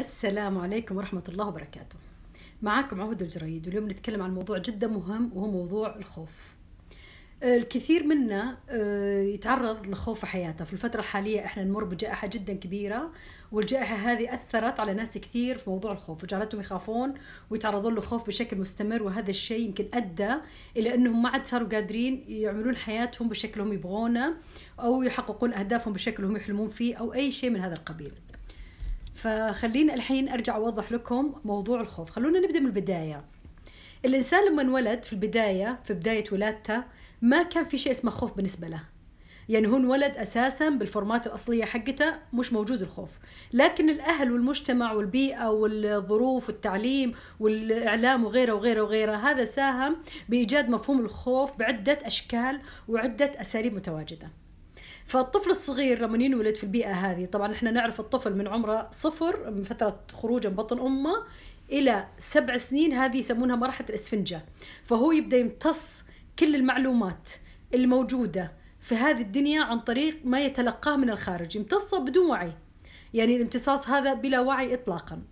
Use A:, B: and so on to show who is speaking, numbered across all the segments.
A: السلام عليكم ورحمة الله وبركاته معكم عهد الجريد واليوم نتكلم عن موضوع جدا مهم وهو موضوع الخوف آه، الكثير منا آه، يتعرض لخوف في حياته في الفترة الحالية احنا نمر بجائحة جدا كبيرة والجائحة هذه أثرت على ناس كثير في موضوع الخوف وجعلتهم يخافون ويتعرضون للخوف بشكل مستمر وهذا الشيء يمكن أدى إلى أنهم ما عاد صاروا قادرين يعملون حياتهم بشكلهم هم يبغونه أو يحققون أهدافهم بشكلهم هم يحلمون فيه أو أي شيء من هذا القبيل فخلينا الحين ارجع اوضح لكم موضوع الخوف خلونا نبدا من البدايه الانسان لما انولد في البدايه في بدايه ولادته ما كان في شيء اسمه خوف بالنسبه له يعني هو انولد اساسا بالفورمات الاصليه حقته مش موجود الخوف لكن الاهل والمجتمع والبيئه والظروف والتعليم والاعلام وغيره وغيره وغيره هذا ساهم بايجاد مفهوم الخوف بعده اشكال وعده اساليب متواجده فالطفل الصغير لما ينولد في البيئه هذه طبعا احنا نعرف الطفل من عمره صفر من فتره خروجه من بطن امه الى سبع سنين هذه يسمونها مرحله الاسفنجه فهو يبدا يمتص كل المعلومات الموجوده في هذه الدنيا عن طريق ما يتلقاه من الخارج يمتصه بدون وعي يعني الامتصاص هذا بلا وعي اطلاقا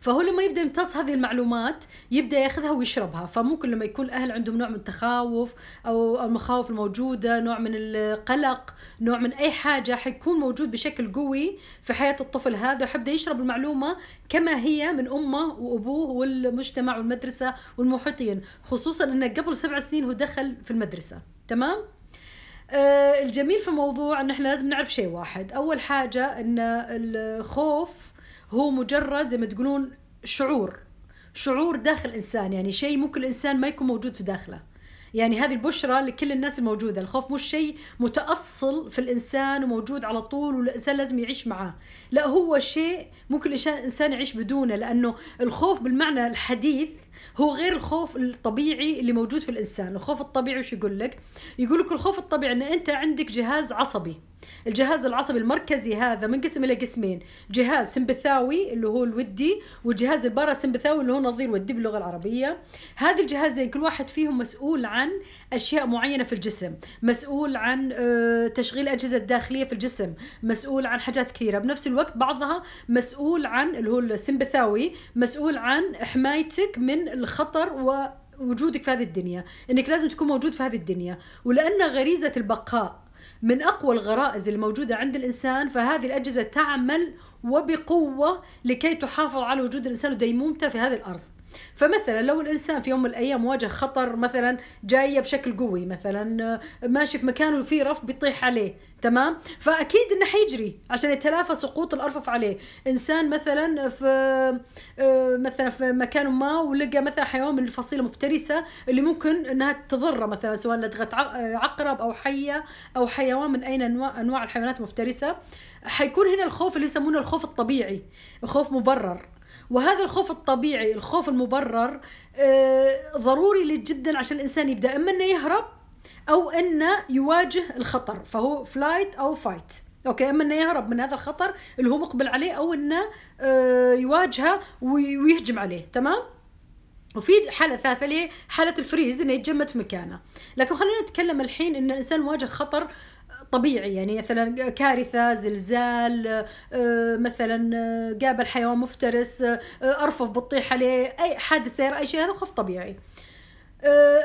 A: فهو لما يبدا يمتص هذه المعلومات يبدا ياخذها ويشربها فممكن لما يكون الاهل عندهم نوع من التخاوف او المخاوف الموجوده نوع من القلق نوع من اي حاجه حيكون موجود بشكل قوي في حياه الطفل هذا وحيبدا يشرب المعلومه كما هي من امه وابوه والمجتمع والمدرسه والمحيطين خصوصا انه قبل سبع سنين هو دخل في المدرسه تمام آه، الجميل في الموضوع ان احنا لازم نعرف شيء واحد اول حاجه ان الخوف هو مجرد زي ما تقولون شعور شعور داخل الانسان يعني شيء ممكن الانسان ما يكون موجود في داخله يعني هذه البشرة لكل الناس الموجودة الخوف مش شيء متأصل في الإنسان وموجود على طول والإنسان لازم يعيش معاه لا هو شيء ممكن الإنسان يعيش بدونه لأنه الخوف بالمعنى الحديث هو غير الخوف الطبيعي اللي موجود في الانسان الخوف الطبيعي وش يقول لك يقول لك الخوف الطبيعي ان انت عندك جهاز عصبي الجهاز العصبي المركزي هذا منقسم الى قسمين جهاز سمبثاوي اللي هو الودي والجهاز الباراسمبثاوي اللي هو نظير ودي باللغه العربيه هذه الجهازين كل واحد فيهم مسؤول عن اشياء معينه في الجسم مسؤول عن آه، تشغيل اجهزه داخليه في الجسم مسؤول عن حاجات كثيره بنفس الوقت بعضها مسؤول عن اللي هو السمبثاوي مسؤول عن حمايتك من الخطر و وجودك في هذه الدنيا انك لازم تكون موجود في هذه الدنيا ولان غريزه البقاء من اقوى الغرائز الموجوده عند الانسان فهذه الاجهزه تعمل وبقوه لكي تحافظ على وجود الانسان وديمومته في هذه الارض فمثلا لو الانسان في يوم من الايام واجه خطر مثلا جايه بشكل قوي مثلا آه، ماشي في مكان وفي رف بيطيح عليه تمام فاكيد انه حيجري عشان يتلافى سقوط الارفف عليه انسان مثلا في آه، مثلا في مكان ما ولقى مثلا حيوان من الفصيله مفترسه اللي ممكن انها تضره مثلا سواء لدغه آه، عقرب او حيه او حيوان من اي انواع انواع الحيوانات المفترسه حيكون هنا الخوف اللي يسمونه الخوف الطبيعي خوف مبرر وهذا الخوف الطبيعي الخوف المبرر آه، ضروري جدا عشان الانسان يبدا اما انه يهرب او انه يواجه الخطر فهو فلايت او فايت اوكي اما انه يهرب من هذا الخطر اللي هو مقبل عليه او انه آه، يواجهه ويهجم عليه تمام وفي حالة ثالثة اللي هي حالة الفريز انه يتجمد في مكانه، لكن خلينا نتكلم الحين ان الانسان واجه خطر طبيعي يعني مثلا كارثه زلزال آه، مثلا آه، قابل حيوان مفترس آه، ارفف بتطيح عليه اي حادث سير اي شيء هذا خوف طبيعي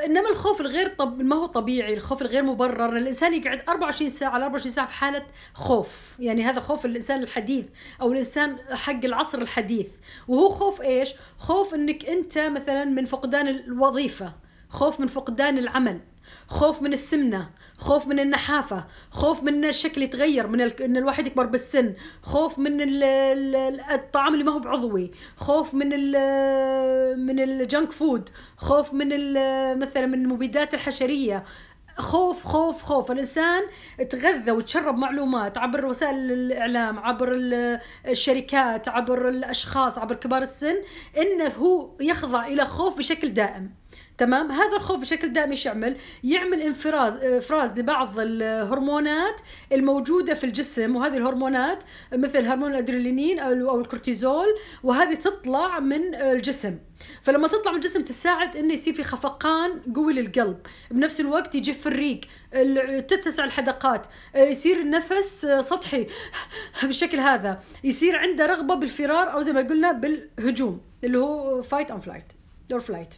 A: انما الخوف الغير طب ما هو طبيعي الخوف الغير مبرر الانسان يقعد 24 ساعه على 24 ساعه في حاله خوف يعني هذا خوف الانسان الحديث او الانسان حق العصر الحديث وهو خوف ايش خوف انك انت مثلا من فقدان الوظيفه خوف من فقدان العمل خوف من السمنه خوف من النحافة خوف من الشكل يتغير من ال... ان الواحد يكبر بالسن خوف من ال... الطعام اللي ما هو بعضوي خوف من ال... من الجنك فود خوف من ال... مثلا من المبيدات الحشرية خوف خوف خوف الانسان تغذى وتشرب معلومات عبر وسائل الاعلام عبر الشركات عبر الاشخاص عبر كبار السن انه هو يخضع الى خوف بشكل دائم تمام هذا الخوف بشكل دائم ايش يعمل يعمل انفراز افراز آه، لبعض الهرمونات الموجوده في الجسم وهذه الهرمونات مثل هرمون الادرينالين او الكورتيزول وهذه تطلع من الجسم فلما تطلع من الجسم تساعد انه يصير في خفقان قوي للقلب بنفس الوقت يجف الريق تتسع الحدقات آه، يصير النفس آه، سطحي بالشكل هذا يصير عنده رغبه بالفرار او زي ما قلنا بالهجوم اللي هو فايت اند فلايت دور فلايت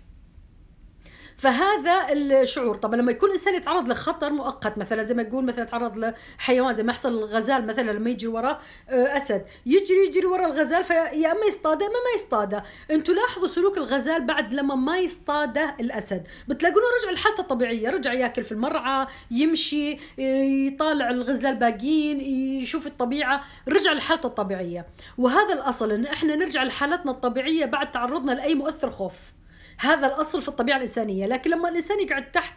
A: فهذا الشعور طبعا لما يكون الانسان يتعرض لخطر مؤقت مثلا زي ما يقول مثلا يتعرض لحيوان زي ما يحصل الغزال مثلا لما يجي وراه آه، اسد يجري يجري ورا الغزال فيا اما يصطاده اما ما يصطاده انتم لاحظوا سلوك الغزال بعد لما ما يصطاده الاسد بتلاقونه رجع لحالته الطبيعيه رجع ياكل في المرعى يمشي يطالع الغزال باقيين يشوف الطبيعه رجع لحالته الطبيعيه وهذا الاصل ان احنا نرجع لحالتنا الطبيعيه بعد تعرضنا لاي مؤثر خوف هذا الأصل في الطبيعة الإنسانية لكن لما الإنسان يقعد تحت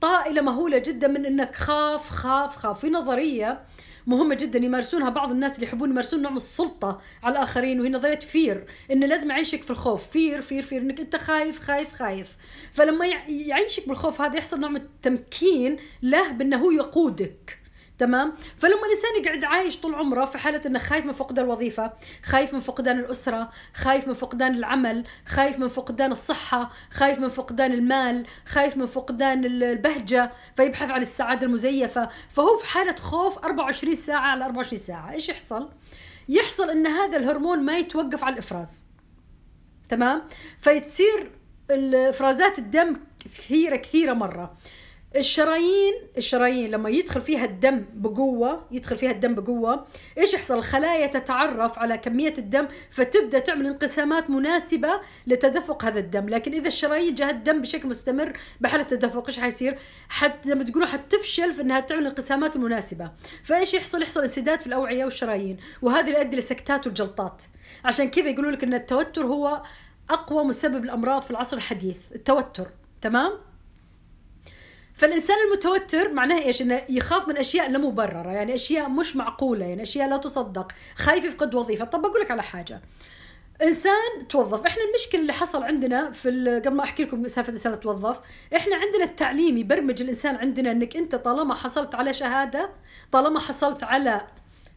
A: طائلة مهولة جدا من أنك خاف خاف خاف في نظرية مهمة جدا يمارسونها بعض الناس اللي يحبون يمارسون نوع من السلطة على الآخرين وهي نظرية فير إنه لازم أعيشك في الخوف فير فير فير إنك أنت خايف خايف خايف فلما يعيشك بالخوف هذا يحصل نوع من التمكين له بأنه هو يقودك تمام فلما الانسان يقعد عايش طول عمره في حاله انه خايف من فقدان الوظيفه خايف من فقدان الاسره خايف من فقدان العمل خايف من فقدان الصحه خايف من فقدان المال خايف من فقدان البهجه فيبحث عن السعاده المزيفه فهو في حاله خوف 24 ساعه على 24 ساعه ايش يحصل يحصل ان هذا الهرمون ما يتوقف على الافراز تمام فيتصير افرازات الدم كثيره كثيره مره الشرايين الشرايين لما يدخل فيها الدم بقوة يدخل فيها الدم بقوة إيش يحصل الخلايا تتعرف على كمية الدم فتبدأ تعمل انقسامات مناسبة لتدفق هذا الدم لكن إذا الشرايين جاء الدم بشكل مستمر بحالة تدفق إيش حيصير حتى ما تقولوا حتفشل في أنها تعمل انقسامات مناسبة فإيش يحصل يحصل انسداد في الأوعية والشرايين وهذا يؤدي لسكتات والجلطات عشان كذا يقولوا لك أن التوتر هو أقوى مسبب الأمراض في العصر الحديث التوتر تمام فالانسان المتوتر معناه ايش؟ انه يخاف من اشياء لا مبرره، يعني اشياء مش معقوله، يعني اشياء لا تصدق، خايف يفقد وظيفه، طب بقول لك على حاجه. انسان توظف، احنا المشكله اللي حصل عندنا في قبل ما احكي لكم سالفه انسان توظف، احنا عندنا التعليم يبرمج الانسان عندنا انك انت طالما حصلت على شهاده، طالما حصلت على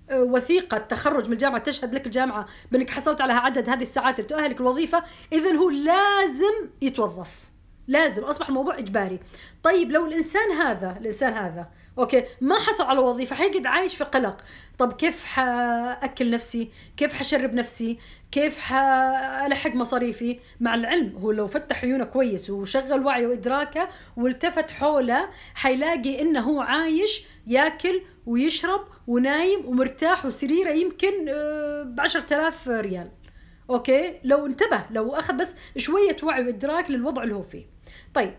A: آه، وثيقة تخرج من الجامعة تشهد لك الجامعة بأنك حصلت على عدد هذه الساعات اللي تؤهلك الوظيفة إذا هو لازم يتوظف لازم اصبح الموضوع اجباري طيب لو الانسان هذا الانسان هذا اوكي ما حصل على وظيفه حيقعد عايش في قلق طب كيف حاكل نفسي كيف حشرب نفسي كيف حالحق مصاريفي مع العلم هو لو فتح عيونه كويس وشغل وعيه وادراكه والتفت حوله حيلاقي انه هو عايش ياكل ويشرب ونايم ومرتاح وسريره يمكن آه، ب 10000 ريال اوكي لو انتبه لو اخذ بس شويه وعي وادراك للوضع اللي هو فيه طيب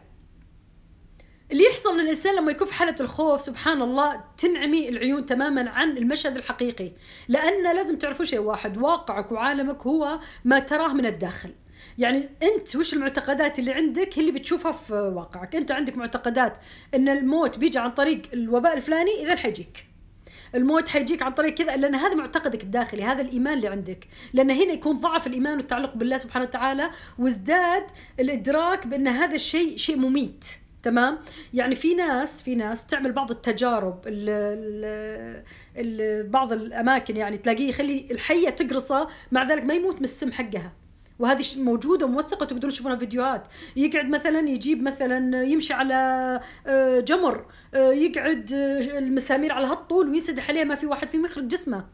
A: اللي يحصل للانسان الانسان لما يكون في حاله الخوف سبحان الله تنعمي العيون تماما عن المشهد الحقيقي لان لازم تعرفوا شيء واحد واقعك وعالمك هو ما تراه من الداخل يعني انت وش المعتقدات اللي عندك اللي بتشوفها في واقعك انت عندك معتقدات ان الموت بيجي عن طريق الوباء الفلاني اذا حيجيك الموت حيجيك عن طريق كذا لان هذا معتقدك الداخلي هذا الايمان اللي عندك لان هنا يكون ضعف الايمان والتعلق بالله سبحانه وتعالى وازداد الادراك بان هذا الشيء شيء مميت تمام يعني في ناس في ناس تعمل بعض التجارب ال ال الـ بعض الاماكن يعني تلاقيه يخلي الحيه تقرصه مع ذلك ما يموت من السم حقها وهذه موجوده وموثقه تقدرون تشوفونها فيديوهات يقعد مثلا يجيب مثلا يمشي على آه، جمر آه، يقعد آه، المسامير على هالطول وينسدح عليه ما في واحد في مخرج جسمه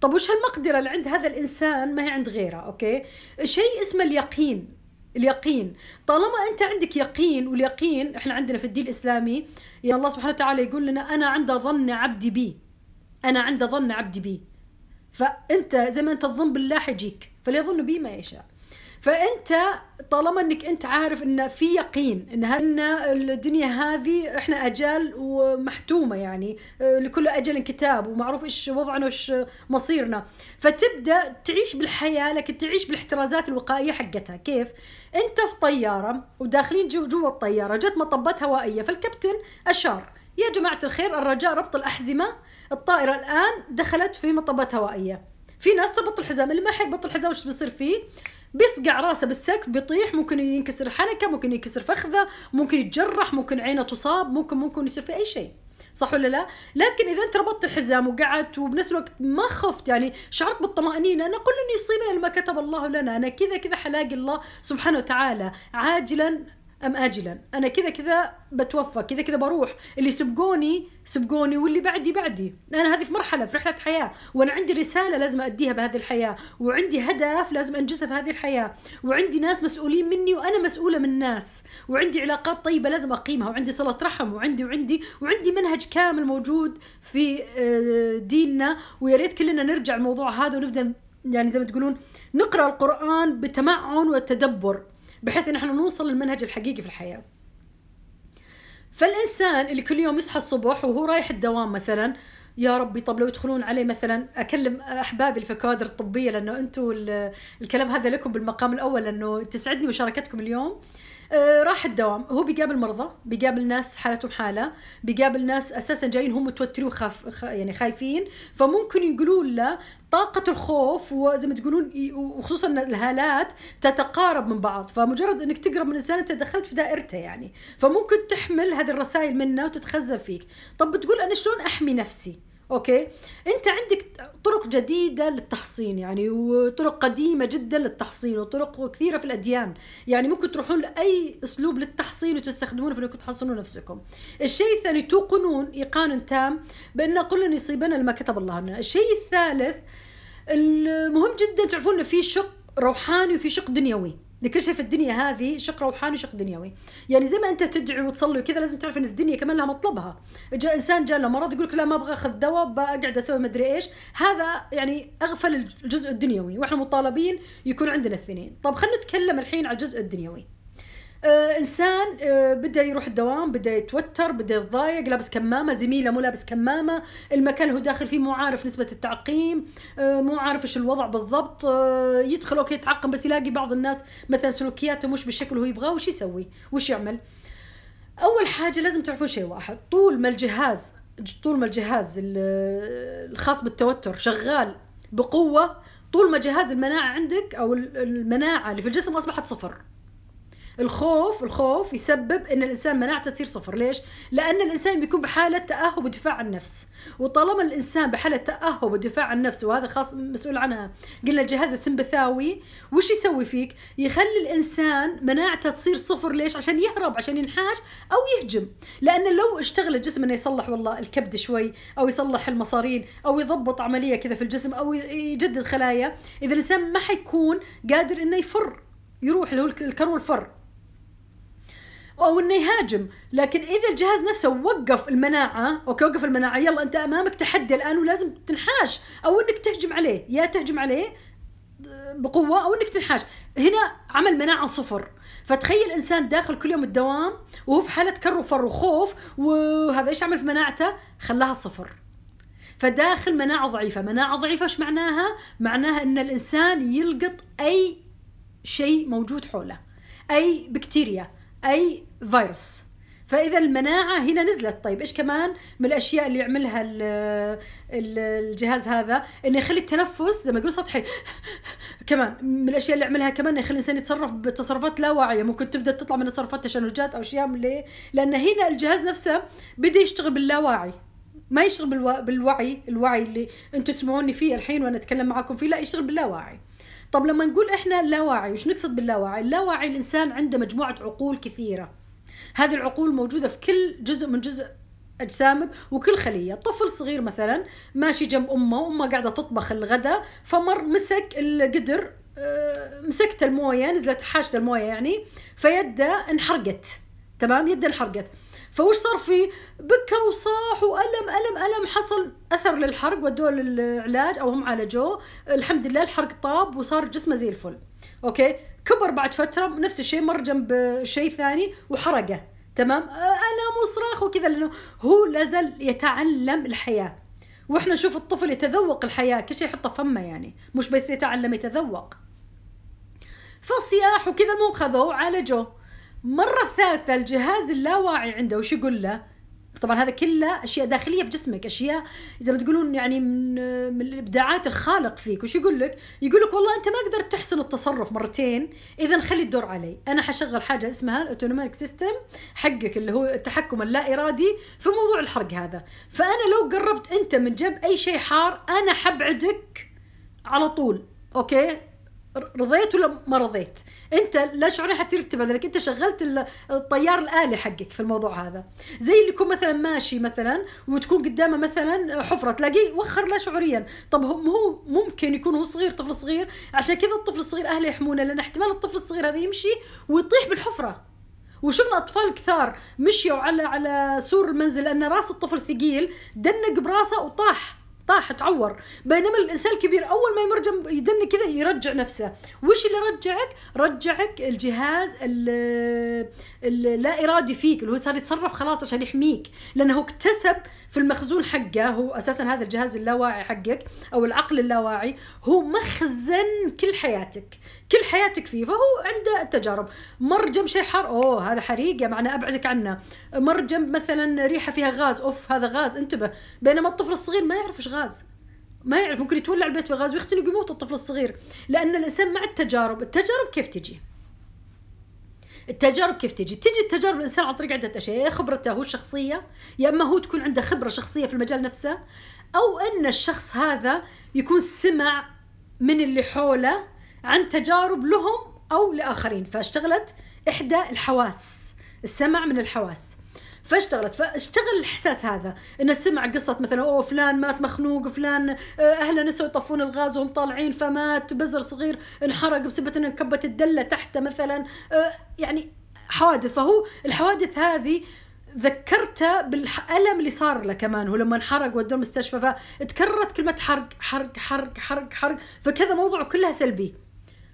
A: طب وش هالمقدره اللي عند هذا الانسان ما هي عند غيره اوكي شيء اسمه اليقين اليقين طالما انت عندك يقين واليقين احنا عندنا في الدين الاسلامي يعني الله سبحانه وتعالى يقول لنا انا عند ظن عبدي بي انا عند ظن عبدي بي فانت زي ما انت تظن بالله حيجيك فليظن بي ما يشاء فانت طالما انك انت عارف ان في يقين ان ان الدنيا هذه احنا اجال ومحتومه يعني آه، لكل اجل كتاب ومعروف ايش وضعنا وايش مصيرنا فتبدا تعيش بالحياه لكن تعيش بالاحترازات الوقائيه حقتها كيف انت في طياره وداخلين جو جوا الطياره جت مطبات هوائيه فالكابتن اشار يا جماعه الخير الرجاء ربط الاحزمه الطائره الان دخلت في مطبات هوائيه في ناس تربط الحزام اللي ما حيربط الحزام وش بيصير فيه بيصقع راسه بالسقف بيطيح ممكن ينكسر حنكه ممكن ينكسر فخذه ممكن يتجرح ممكن عينه تصاب ممكن ممكن يصير في اي شيء صح ولا لا؟ لكن اذا انت ربطت الحزام وقعدت وبنفس الوقت ما خفت يعني شعرت بالطمانينه انا كل يصيبنا ما كتب الله لنا انا كذا كذا حلاقي الله سبحانه وتعالى عاجلا ام اجلا انا كذا كذا بتوفى كذا كذا بروح اللي سبقوني سبقوني واللي بعدي بعدي انا هذه في مرحله في رحله حياه وانا عندي رساله لازم اديها بهذه الحياه وعندي هدف لازم انجزه في هذه الحياه وعندي ناس مسؤولين مني وانا مسؤوله من الناس وعندي علاقات طيبه لازم اقيمها وعندي صله رحم وعندي وعندي وعندي منهج كامل موجود في آه، ديننا ويا ريت كلنا نرجع الموضوع هذا ونبدا يعني زي ما تقولون نقرا القران بتمعن وتدبر بحيث ان احنا نوصل للمنهج الحقيقي في الحياه فالانسان اللي كل يوم يصحى الصبح وهو رايح الدوام مثلا يا ربي طب لو يدخلون علي مثلا اكلم احبابي الكوادر الطبيه لانه انتم الكلام هذا لكم بالمقام الاول لانه تسعدني مشاركتكم اليوم آه آه، راح الدوام هو بيقابل مرضى بيقابل ناس حالتهم حاله بيقابل ناس اساسا جايين هم متوترين وخاف يعني خايفين فممكن يقولوا له طاقة الخوف وزي ما تقولون وخصوصا الهالات تتقارب من بعض فمجرد انك تقرب من انسان انت دخلت في دائرته يعني فممكن تحمل هذه الرسائل منه وتتخزن فيك طب بتقول انا شلون احمي نفسي اوكي انت عندك طرق جديده للتحصين يعني وطرق قديمه جدا للتحصين وطرق كثيره في الاديان يعني ممكن تروحون لاي اسلوب للتحصين وتستخدمونه في انكم تحصنوا نفسكم الشيء الثاني توقنون ايقان تام بان كل يصيبنا لما كتب الله لنا الشيء الثالث المهم جدا تعرفون في شق روحاني وفي شق دنيوي لكل شيء في الدنيا هذه شق روحاني وشق دنيوي يعني زي ما انت تدعي وتصلي وكذا لازم تعرف ان الدنيا كمان لها مطلبها جاء انسان جاء له مرض يقول لك لا ما ابغى اخذ دواء بقعد اسوي ما ادري ايش هذا يعني اغفل الجزء الدنيوي واحنا مطالبين يكون عندنا الاثنين طب خلينا نتكلم الحين على الجزء الدنيوي آه انسان آه بدا يروح الدوام بدا يتوتر بدا يتضايق لابس كمامه زميله مو لابس كمامه المكان هو داخل فيه مو عارف نسبه التعقيم آه مو عارف ايش الوضع بالضبط آه يدخل اوكي يتعقم بس يلاقي بعض الناس مثلا سلوكياته مش بالشكل هو يبغاه وش يسوي وش يعمل اول حاجه لازم تعرفون شيء واحد طول ما الجهاز طول ما الجهاز الخاص بالتوتر شغال بقوه طول ما جهاز المناعه عندك او المناعه اللي في الجسم اصبحت صفر الخوف الخوف يسبب ان الانسان مناعته تصير صفر ليش لان الانسان بيكون بحاله تاهب ودفاع عن النفس وطالما الانسان بحاله تاهب ودفاع عن النفس وهذا خاص مسؤول عنها قلنا الجهاز السمبثاوي وش يسوي فيك يخلي الانسان مناعته تصير صفر ليش عشان يهرب عشان ينحاش او يهجم لان لو اشتغل الجسم انه يصلح والله الكبد شوي او يصلح المصارين او يضبط عمليه كذا في الجسم او يجدد خلايا اذا الانسان ما حيكون قادر انه يفر يروح اللي هو الكرو الفر او انه يهاجم لكن اذا الجهاز نفسه وقف المناعه اوكي وقف المناعه يلا انت امامك تحدي الان ولازم تنحاش او انك تهجم عليه يا تهجم عليه بقوه او انك تنحاش هنا عمل مناعه صفر فتخيل انسان داخل كل يوم الدوام وهو في حاله كر وفر وخوف وهذا ايش عمل في مناعته خلاها صفر فداخل مناعه ضعيفه مناعه ضعيفه ايش معناها معناها ان الانسان يلقط اي شيء موجود حوله اي بكتيريا أي فيروس فاذا المناعه هنا نزلت طيب ايش كمان من الاشياء اللي يعملها الجهاز هذا انه يخلي التنفس زي ما يقول سطحي كمان من الاشياء اللي يعملها كمان يخلي الانسان يتصرف بتصرفات لا واعيه ممكن تبدا تطلع من تصرفات تشنجات او اشياء ليه لان هنا الجهاز نفسه بدا يشتغل باللاواعي ما يشتغل بالوعي الوعي اللي انتم تسمعوني فيه الحين وانا اتكلم معكم فيه لا يشتغل باللاواعي طب لما نقول احنا لاواعي وش نقصد باللاواعي اللاواعي الانسان عنده مجموعه عقول كثيره هذه العقول موجوده في كل جزء من جزء اجسامك وكل خليه طفل صغير مثلا ماشي جنب امه وامه قاعده تطبخ الغداء فمر مسك القدر آه، مسكت المويه نزلت حاجه المويه يعني فيده انحرقت تمام يده انحرقت فوش صار فيه بكى وصاح والم الم الم حصل اثر للحرق ودوه للعلاج او هم عالجوه الحمد لله الحرق طاب وصار جسمه زي الفل اوكي كبر بعد فتره نفس الشيء مر جنب شيء ثاني وحرقه تمام الم وصراخ وكذا لانه هو لازال يتعلم الحياه واحنا نشوف الطفل يتذوق الحياه كل شيء يحطه فمه يعني مش بس يتعلم يتذوق فصياح وكذا مو خذوه وعالجوه مرة ثالثة الجهاز اللاواعي عنده وش يقول له؟ طبعا هذا كله اشياء داخليه في جسمك اشياء زي ما تقولون يعني من من الابداعات الخالق فيك وش يقول لك يقول لك والله انت ما قدرت تحسن التصرف مرتين اذا خلي الدور علي انا حشغل حاجه اسمها الاوتونوميك سيستم حقك اللي هو التحكم اللا ارادي في موضوع الحرق هذا فانا لو قربت انت من جنب اي شيء حار انا حبعدك على طول اوكي رضيت ولا ما رضيت انت لا شعوريا حتصير تبع لانك انت شغلت الطيار الالي حقك في الموضوع هذا زي اللي يكون مثلا ماشي مثلا وتكون قدامه مثلا حفره تلاقيه وخر لا شعوريا طب هو ممكن يكون هو صغير طفل صغير عشان كذا الطفل الصغير اهله يحمونه لان احتمال الطفل الصغير هذا يمشي ويطيح بالحفره وشفنا اطفال كثار مشيوا على على سور المنزل لان راس الطفل ثقيل دنق براسه وطاح طاح تعور بينما الانسان الكبير اول ما يمر جنب يدني كذا يرجع نفسه وش اللي رجعك رجعك الجهاز اللا ارادي فيك اللي هو صار يتصرف خلاص عشان يحميك لانه اكتسب في المخزون حقه هو اساسا هذا الجهاز اللاواعي حقك او العقل اللاواعي هو مخزن كل حياتك كل حياتك فيه فهو عنده التجارب مر جنب شيء حار اوه هذا حريق يا معنى ابعدك عنه مر جنب مثلا ريحه فيها غاز اوف هذا غاز انتبه بينما الطفل الصغير ما يعرف ايش غاز ما يعرف ممكن يتولع البيت في غاز ويختنق ويموت الطفل الصغير لان الانسان مع التجارب التجارب كيف تجي التجارب كيف تجي؟ تجي التجارب الانسان عن طريق عده اشياء، يا خبرته هو الشخصيه، يا اما هو تكون عنده خبره شخصيه في المجال نفسه، او ان الشخص هذا يكون سمع من اللي حوله عن تجارب لهم أو لآخرين فاشتغلت إحدى الحواس السمع من الحواس فاشتغلت فاشتغل الاحساس هذا ان سمع قصه مثلا اوه فلان مات مخنوق فلان آه، اهله نسوا يطفون الغاز وهم طالعين فمات بزر صغير انحرق بسبب ان انكبت الدله تحته مثلا آه، يعني حوادث فهو الحوادث هذه ذكرته بالألم اللي صار له كمان هو لما انحرق ودوه المستشفى فتكررت كلمة حرق حرق حرق حرق حرق فكذا موضوعه كلها سلبي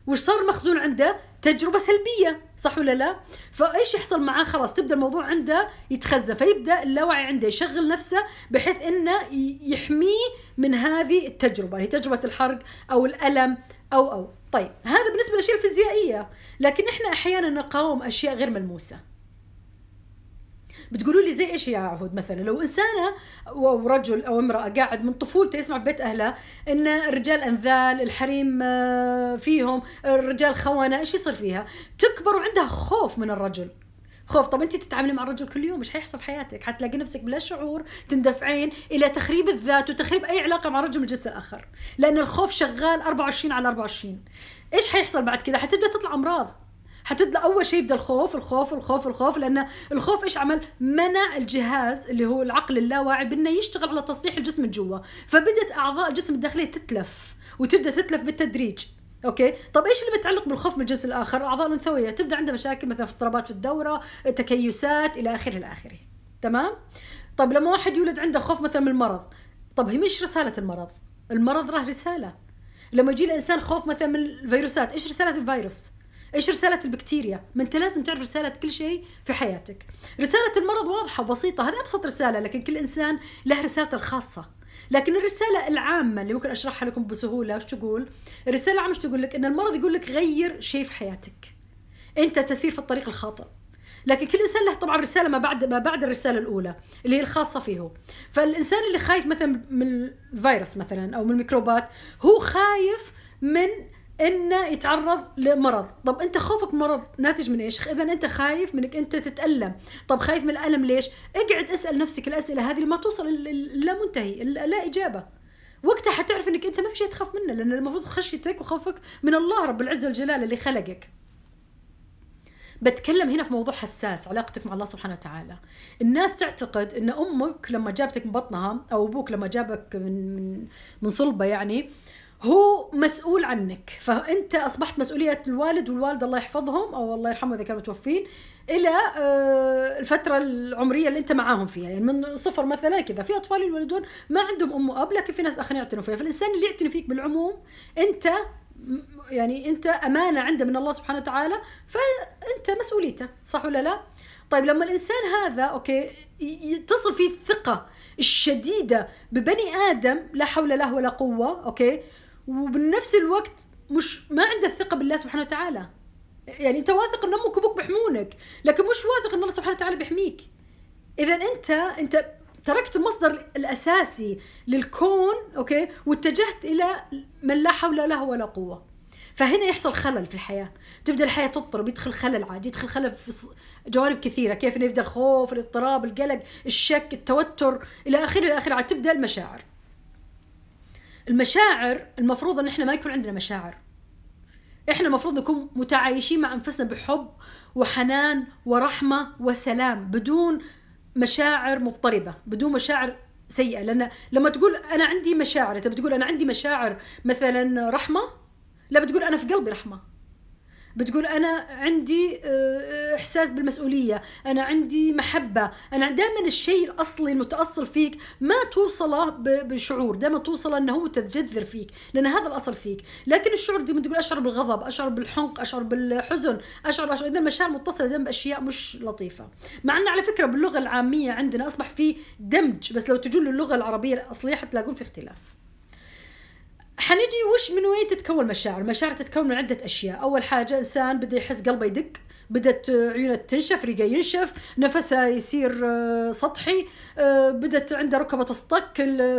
A: وش صار مخزون عنده تجربة سلبية صح ولا لا فإيش يحصل معاه خلاص تبدأ الموضوع عنده يتخزن فيبدأ اللاوعي عنده يشغل نفسه بحيث أنه يحميه من هذه التجربة هي تجربة الحرق أو الألم أو أو طيب هذا بالنسبة للأشياء الفيزيائية لكن إحنا أحيانا نقاوم أشياء غير ملموسة بتقولوا لي زي ايش يا عهود مثلا لو انسانه او رجل او امراه قاعد من طفولته يسمع في بيت اهله ان الرجال انذال الحريم آه، فيهم الرجال خونه ايش يصير فيها تكبر وعندها خوف من الرجل خوف طب انت تتعاملي مع الرجل كل يوم ايش حيحصل في حياتك حتلاقي نفسك بلا شعور تندفعين الى تخريب الذات وتخريب اي علاقه مع رجل من الجنس الاخر لان الخوف شغال 24 على 24 ايش حيحصل بعد كذا حتبدا تطلع امراض حتطلع اول شيء بدا الخوف الخوف الخوف الخوف لان الخوف ايش عمل منع الجهاز اللي هو العقل اللاواعي بانه يشتغل على تصليح الجسم الجوا فبدت اعضاء الجسم الداخليه تتلف وتبدا تتلف بالتدريج اوكي طب ايش اللي متعلق بالخوف من الجنس الاخر الاعضاء الانثويه تبدا عندها مشاكل مثلا اضطرابات في الدوره تكيسات الى اخره الى اخره تمام طب لما واحد يولد عنده خوف مثلا من المرض طب هي مش رساله المرض المرض راه رساله لما يجي الانسان خوف مثلا من الفيروسات ايش رساله الفيروس ايش رساله البكتيريا ما انت لازم تعرف رساله كل شيء في حياتك رساله المرض واضحه وبسيطه هذه ابسط رساله لكن كل انسان له رسالته الخاصه لكن الرسالة العامة اللي ممكن أشرحها لكم بسهولة وش تقول؟ الرسالة العامة وش تقول لك؟ إن المرض يقول لك غير شيء في حياتك. أنت تسير في الطريق الخاطئ. لكن كل انسان له طبعا رساله ما بعد ما بعد الرساله الاولى اللي هي الخاصه فيه فالانسان اللي خايف مثلا من الفيروس مثلا او من الميكروبات هو خايف من انه يتعرض لمرض طب انت خوفك مرض ناتج من ايش اذا انت خايف منك انت تتالم طب خايف من الالم ليش اقعد اسال نفسك الاسئله هذه لما توصل لا منتهي لا اجابه وقتها حتعرف انك انت ما في شيء تخاف منه لان المفروض خشيتك وخوفك من الله رب العزه والجلال اللي خلقك بتكلم هنا في موضوع حساس علاقتك مع الله سبحانه وتعالى الناس تعتقد ان امك لما جابتك من بطنها او ابوك لما جابك من من من صلبه يعني هو مسؤول عنك فانت اصبحت مسؤوليه الوالد والوالده الله يحفظهم او الله يرحمهم اذا كانوا متوفين الى آه، الفتره العمريه اللي انت معاهم فيها يعني من صفر مثلا كذا في اطفال يولدون ما عندهم ام واب لكن في ناس اخرين يعتنوا فيها فالانسان اللي يعتني فيك بالعموم انت يعني انت امانه عنده من الله سبحانه وتعالى فانت مسؤوليته صح ولا لا؟ طيب لما الانسان هذا اوكي يتصل فيه الثقه الشديده ببني ادم لا حول له ولا قوه اوكي وبنفس الوقت مش ما عنده الثقه بالله سبحانه وتعالى يعني انت واثق ان امك وابوك بيحمونك لكن مش واثق ان الله سبحانه وتعالى بيحميك اذا انت انت تركت المصدر الاساسي للكون اوكي واتجهت الى من لا حول له ولا قوه فهنا يحصل خلل في الحياه تبدا الحياه تضطرب يدخل خلل عادي يدخل خلل في جوانب كثيره كيف يبدا الخوف الاضطراب القلق الشك التوتر الى اخره الى اخره تبدا المشاعر المشاعر المفروض ان احنا ما يكون عندنا مشاعر احنا المفروض نكون متعايشين مع انفسنا بحب وحنان ورحمه وسلام بدون مشاعر مضطربه بدون مشاعر سيئه لان لما تقول انا عندي مشاعر انت بتقول انا عندي مشاعر مثلا رحمه لا بتقول انا في قلبي رحمه بتقول انا عندي آه، آه، احساس بالمسؤوليه انا عندي محبه انا دائما الشيء الاصلي المتاصل فيك ما توصله بشعور دائما توصله انه هو تتجذر فيك لان هذا الاصل فيك لكن الشعور دي تقول اشعر بالغضب اشعر بالحنق اشعر بالحزن اشعر اشعر اذا المشاعر متصله دائما باشياء مش لطيفه مع ان على فكره باللغه العاميه عندنا اصبح في دمج بس لو تجون للغه العربيه الاصليه حتلاقون في اختلاف حنجي وش من وين تتكون المشاعر المشاعر تتكون من عدة أشياء أول حاجة إنسان بدأ يحس قلبه يدق بدت عيونه تنشف ريقه ينشف نفسه يصير آه، سطحي آه، بدت عنده ركبه تصطك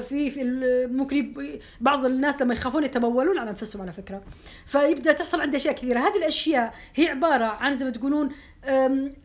A: في في ممكن بعض الناس لما يخافون يتمولون على انفسهم على فكره فيبدا تحصل عنده اشياء كثيره هذه الاشياء هي عباره عن زي ما تقولون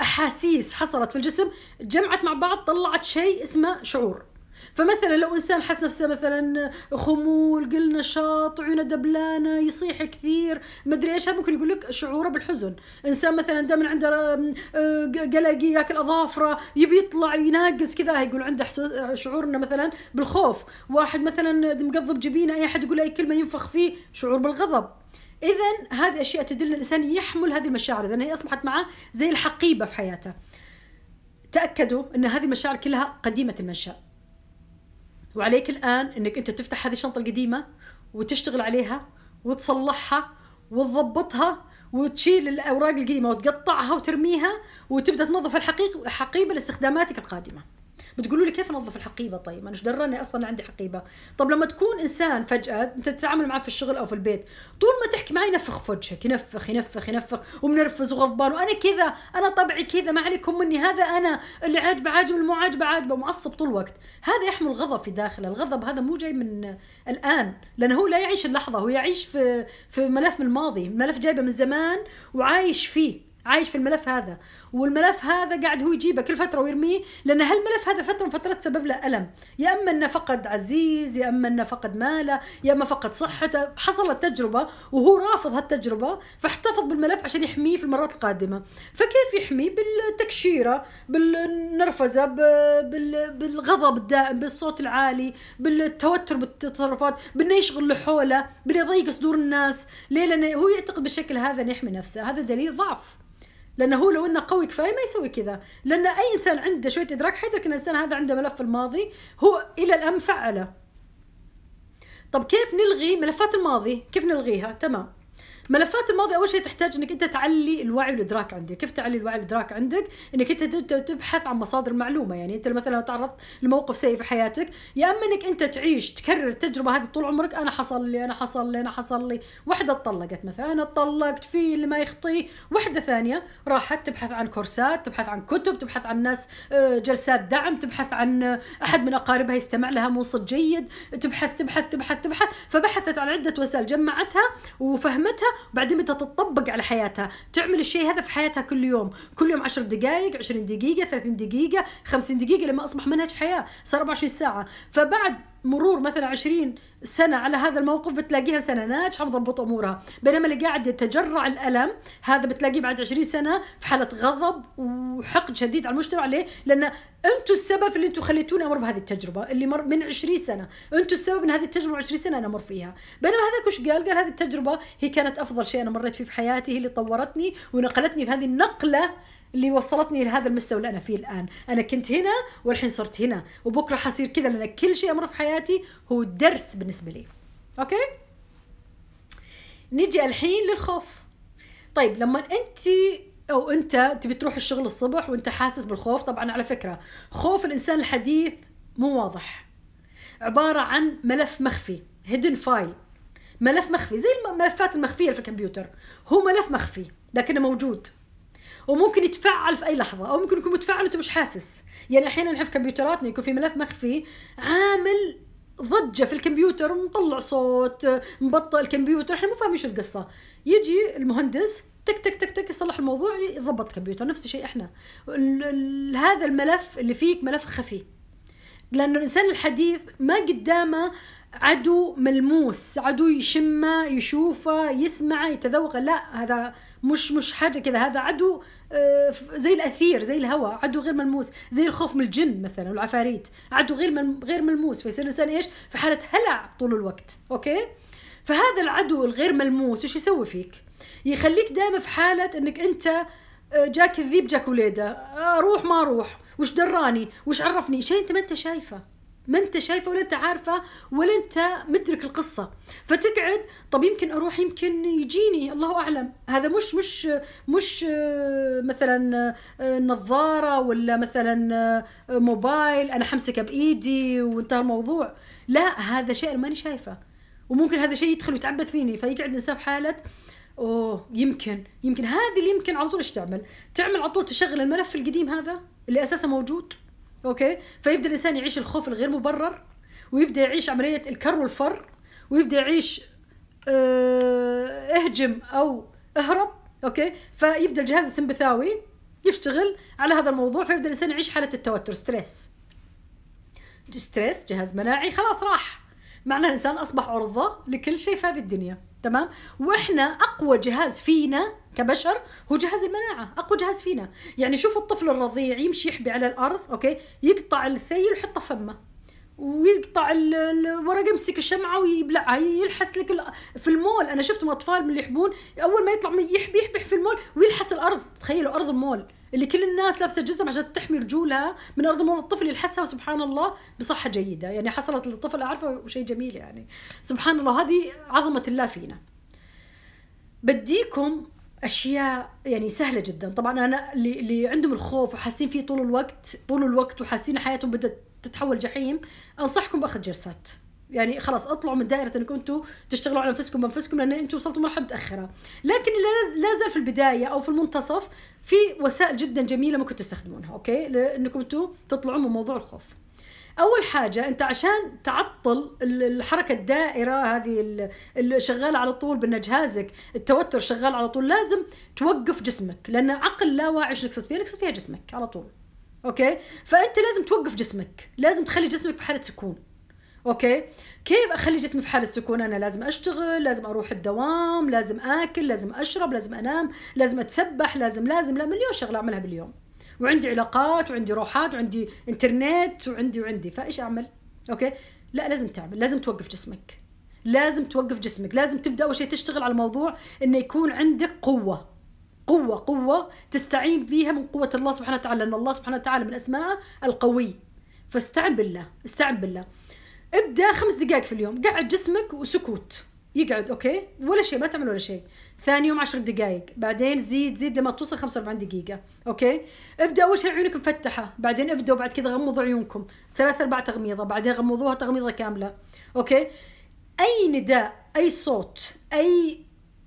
A: احاسيس حصلت في الجسم جمعت مع بعض طلعت شيء اسمه شعور فمثلا لو انسان حس نفسه مثلا خمول قل نشاط عيونه دبلانه يصيح كثير ما ادري ايش هذا ممكن يقول لك شعوره بالحزن انسان مثلا دائما عنده آه، قلقي ياكل اظافره يبي يطلع يناقص كذا يقول عنده آه، شعور انه مثلا بالخوف واحد مثلا مقضب جبينه اي احد يقول اي كلمه ينفخ فيه شعور بالغضب اذا هذه اشياء تدل ان الانسان يحمل هذه المشاعر اذا هي اصبحت معه زي الحقيبه في حياته تاكدوا ان هذه المشاعر كلها قديمه المنشأ وعليك الآن أنك أنت تفتح هذه الشنطة القديمة وتشتغل عليها وتصلحها وتضبطها وتشيل الأوراق القديمة وتقطعها وترميها وتبدأ تنظف الحقيبة لاستخداماتك القادمة بتقولوا لي كيف انظف الحقيبه طيب انا ايش دراني اصلا عندي حقيبه طب لما تكون انسان فجاه انت تتعامل معاه في الشغل او في البيت طول ما تحكي معي ينفخ في وجهك ينفخ ينفخ ينفخ ومنرفز وغضبان وانا كذا انا طبعي كذا ما عليكم مني هذا انا اللي عاجبه عاجبه اللي مو عاجبه عاجبه معصب طول الوقت هذا يحمل غضب في داخله الغضب هذا مو جاي من الان لانه هو لا يعيش اللحظه هو يعيش في في ملف من الماضي ملف جايبه من زمان وعايش فيه عايش في الملف هذا والملف هذا قاعد هو يجيبه كل فتره ويرميه لان هالملف هذا فتره من فترات سبب له الم يا اما انه فقد عزيز يا اما انه فقد ماله يا اما فقد صحته حصلت تجربه وهو رافض هالتجربه فاحتفظ بالملف عشان يحميه في المرات القادمه فكيف يحميه بالتكشيره بالنرفزه بالغضب الدائم بالصوت العالي بالتوتر بالتصرفات بانه يشغل اللي حوله بانه يضيق صدور الناس ليه لانه هو يعتقد بالشكل هذا انه يحمي نفسه هذا دليل ضعف لانه هو لو انه قوي كفايه ما يسوي كذا لان اي انسان عنده شويه ادراك حيدرك ان الانسان هذا عنده ملف الماضي هو الى الان فعله طب كيف نلغي ملفات الماضي كيف نلغيها تمام ملفات الماضي اول شيء تحتاج انك انت تعلي الوعي والادراك عندك كيف تعلي الوعي والادراك عندك انك انت تبحث عن مصادر معلومه يعني انت مثلا لو تعرضت لموقف سيء في حياتك يا اما انك انت تعيش تكرر التجربه هذه طول عمرك انا حصل لي انا حصل لي انا حصل لي وحده اتطلقت مثلا انا اتطلقت في اللي ما يخطي وحده ثانيه راحت تبحث عن كورسات تبحث عن كتب تبحث عن ناس آه، جلسات دعم تبحث عن آه، احد من اقاربها يستمع لها منصت جيد تبحث تبحث تبحث تبحث فبحثت عن عده وسائل جمعتها وفهمتها وبعدين بدها تطبق على حياتها تعمل الشيء هذا في حياتها كل يوم كل يوم 10 دقائق 20 دقيقة 30 دقيقة 50 دقيقة لما أصبح منهج حياة صار 24 ساعة فبعد مرور مثلا 20 سنة على هذا الموقف بتلاقيها سنة ناجحة مضبط أمورها بينما اللي قاعد يتجرع الألم هذا بتلاقيه بعد 20 سنة في حالة غضب وحقد شديد على المجتمع ليه؟ لأن أنتم السبب اللي أنتم خليتوني أمر بهذه التجربة اللي مر من 20 سنة أنتم السبب أن هذه التجربة 20 سنة أنا أمر فيها بينما هذاك وش قال؟ قال هذه التجربة هي كانت أفضل شيء أنا مريت فيه في حياتي هي اللي طورتني ونقلتني في هذه النقلة اللي وصلتني لهذا المستوى اللي انا فيه الان انا كنت هنا والحين صرت هنا وبكره حصير كذا لان كل شيء امر في حياتي هو درس بالنسبه لي اوكي نجي الحين للخوف طيب لما انت او انت تبي تروح الشغل الصبح وانت حاسس بالخوف طبعا على فكره خوف الانسان الحديث مو واضح عباره عن ملف مخفي هيدن فايل ملف مخفي زي الملفات المخفيه في الكمبيوتر هو ملف مخفي لكنه موجود وممكن يتفعل في اي لحظه او ممكن يكون متفعل وانت مش حاسس يعني احيانا نحن في كمبيوتراتنا يكون في ملف مخفي عامل ضجة في الكمبيوتر مطلع صوت مبطئ الكمبيوتر احنا مو فاهمين شو القصة يجي المهندس تك تك تك تك يصلح الموضوع يضبط الكمبيوتر نفس الشيء احنا هذا الملف اللي فيك ملف خفي لانه الانسان الحديث ما قدامه عدو ملموس عدو يشمه يشوفه يسمعه يتذوقه لا هذا مش مش حاجه كذا هذا عدو آه، زي الاثير زي الهواء عدو غير ملموس زي الخوف من الجن مثلا والعفاريت عدو غير غير ملموس فيصير الانسان ايش في حاله هلع طول الوقت اوكي فهذا العدو الغير ملموس ايش يسوي فيك يخليك دائما في حاله انك انت آه، جاك الذيب جاك وليده آه، اروح ما اروح وش دراني وش عرفني شيء انت ما انت شايفه ما انت شايفه ولا انت عارفه ولا انت مدرك القصه فتقعد طب يمكن اروح يمكن يجيني الله اعلم هذا مش مش مش آه، مثلا آه، نظاره ولا مثلا آه، موبايل انا حمسكه بايدي وانتهى الموضوع لا هذا شيء انا ماني شايفه وممكن هذا شيء يدخل ويتعبث فيني فيقعد الانسان في حاله اوه يمكن يمكن هذه اللي يمكن على طول ايش تعمل؟ تعمل على طول تشغل الملف القديم هذا اللي اساسا موجود اوكي فيبدا الانسان يعيش الخوف الغير مبرر ويبدا يعيش عمليه الكر والفر ويبدا يعيش آه، اهجم او اهرب اوكي فيبدا الجهاز السمبثاوي يشتغل على هذا الموضوع فيبدا الانسان يعيش حاله التوتر ستريس ستريس جهاز مناعي خلاص راح معناه الانسان اصبح عرضه لكل شيء في هذه الدنيا تمام واحنا اقوى جهاز فينا كبشر هو جهاز المناعه اقوى جهاز فينا يعني شوفوا الطفل الرضيع يمشي يحبي على الارض اوكي يقطع الثيل ويحطه فمه ويقطع الورقه يمسك الشمعه ويبلعها يلحس لك في المول انا شفتهم اطفال من اللي يحبون اول ما يطلع من يحبي يحبي في المول ويلحس الارض تخيلوا ارض المول اللي كل الناس لابسه جزم عشان تحمي رجولها من ارض مول الطفل يلحسها وسبحان الله بصحه جيده يعني حصلت للطفل اعرفه وشيء جميل يعني سبحان الله هذه عظمه الله فينا بديكم اشياء يعني سهله جدا طبعا انا اللي عندهم الخوف وحاسين فيه طول الوقت طول الوقت وحاسين حياتهم بدات تتحول جحيم انصحكم باخذ جلسات يعني خلاص اطلعوا من دائره انكم انتم تشتغلوا على نفسكم بانفسكم لان انتم وصلتوا مرحله متاخره لكن لا زال في البدايه او في المنتصف في وسائل جدا جميله ممكن تستخدمونها اوكي لانكم انتم تطلعوا من موضوع الخوف اول حاجه انت عشان تعطل الحركه الدائره هذه اللي شغاله على طول بان جهازك التوتر شغال على طول لازم توقف جسمك لان عقل لا واعي ايش نقصد فيه نقصد فيها جسمك على طول اوكي فانت لازم توقف جسمك لازم تخلي جسمك في حاله سكون اوكي كيف اخلي جسمي في حاله سكون انا لازم اشتغل لازم اروح الدوام لازم اكل لازم اشرب لازم انام لازم اتسبح لازم لازم لا مليون شغله اعملها باليوم وعندي علاقات وعندي روحات وعندي انترنت وعندي وعندي فايش اعمل؟ اوكي؟ لا لازم تعمل، لازم توقف جسمك. لازم توقف جسمك، لازم تبدا اول شيء تشتغل على الموضوع انه يكون عندك قوه. قوه قوه تستعين بها من قوه الله سبحانه وتعالى، لان الله سبحانه وتعالى من اسماء القوي. فاستعن بالله، استعن بالله. ابدا خمس دقائق في اليوم، قعد جسمك وسكوت. يقعد اوكي؟ ولا شيء ما تعمل ولا شيء. ثاني يوم 10 دقائق بعدين زيد زيد لما توصل 45 دقيقة اوكي ابدا اول شيء عيونك مفتحة بعدين ابدوا بعد كذا غمضوا عيونكم ثلاث اربع تغميضة بعدين غمضوها تغميضة كاملة اوكي اي نداء اي صوت اي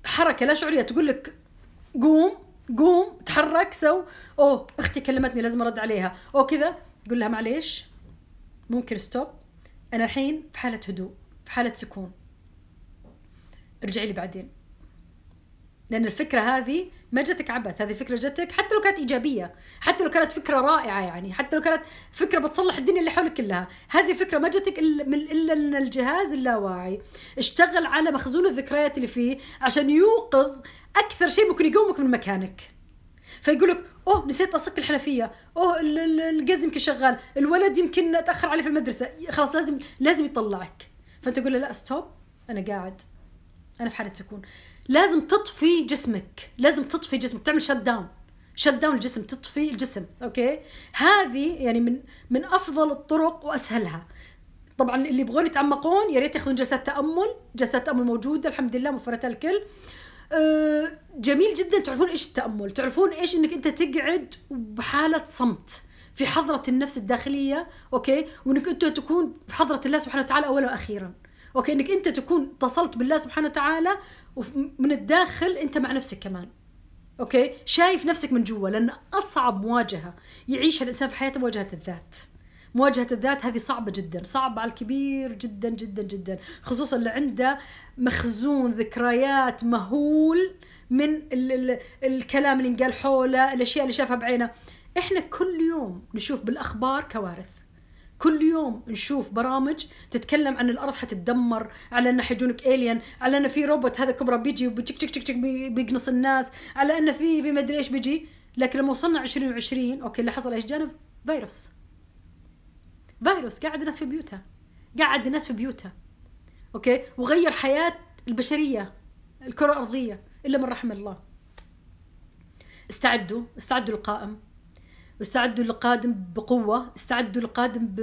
A: حركة لا شعورية تقول لك قوم قوم تحرك سو اوه اختي كلمتني لازم ارد عليها او كذا قول لها معليش ممكن ستوب انا الحين في حالة هدوء في حالة سكون ارجعي لي بعدين لأن الفكرة هذه ما جتك عبث هذه فكرة جتك حتى لو كانت إيجابية حتى لو كانت فكرة رائعة يعني حتى لو كانت فكرة بتصلح الدنيا اللي حولك كلها هذه فكرة ما جتك إلا من الجهاز اللاواعي اشتغل على مخزون الذكريات اللي فيه عشان يوقظ أكثر شيء ممكن يقومك من مكانك فيقول لك اوه نسيت اصك الحنفيه اوه القز يمكن شغال الولد يمكن تاخر عليه في المدرسه خلاص لازم لازم يطلعك فانت تقول له لا ستوب انا قاعد انا في حاله سكون لازم تطفي جسمك لازم تطفي جسمك تعمل شت داون شت داون الجسم تطفي الجسم اوكي هذه يعني من من افضل الطرق واسهلها طبعا اللي يبغون يتعمقون يا ريت ياخذون جلسات تامل جلسات تامل موجوده الحمد لله موفرتها الكل أه، جميل جدا تعرفون ايش التامل تعرفون ايش انك انت تقعد بحاله صمت في حضره النفس الداخليه اوكي وانك انت تكون في حضره الله سبحانه وتعالى اولا واخيرا اوكي انك انت تكون اتصلت بالله سبحانه وتعالى ومن الداخل انت مع نفسك كمان اوكي شايف نفسك من جوا لان اصعب مواجهه يعيشها الانسان في حياته مواجهه الذات مواجهة الذات هذه صعبة جدا صعبة على الكبير جدا جدا جدا خصوصا اللي عنده مخزون ذكريات مهول من ال ال الكلام اللي انقال حوله الاشياء اللي شافها بعينه احنا كل يوم نشوف بالاخبار كوارث كل يوم نشوف برامج تتكلم عن الارض حتتدمر على انه حيجونك الين على انه في روبوت هذا كبرى بيجي وبيتشك تشك تشك بيقنص الناس على انه في في ما ادري ايش بيجي لكن لما وصلنا 2020 اوكي اللي حصل ايش جانب فيروس فيروس قاعد الناس في بيوتها قاعد الناس في بيوتها اوكي وغير حياه البشريه الكره الارضيه الا من رحم الله استعدوا استعدوا القائم واستعدوا للقادم بقوه استعدوا للقادم ب...